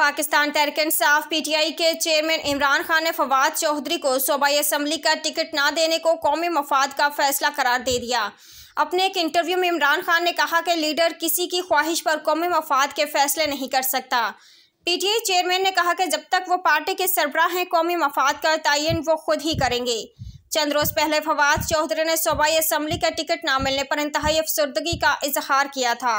Pakistan Tehreek Insaf PTI के chairman Imran Khan ने फवाद चौधरी को सूबाई असम्बली का टिकट ना देने को कौमी मफाद का फैसला करार दे दिया अपने एक इंटरव्यू में इमरान खान ने कहा कि लीडर किसी की ख्वाहिश पर कौमी मफाद के फैसले नहीं कर सकता पीटीआई चेयरमैन ने कहा कि जब तक वो पार्टी के सरबराह हैं कौमी मफाद का तयन वो खुद ही करेंगे चंद रोज पहले फवाद चौधरी ने सूबाई असम्बली का टिकट ना मिलने पर इंतहाई अफसरदगी का इजहार किया था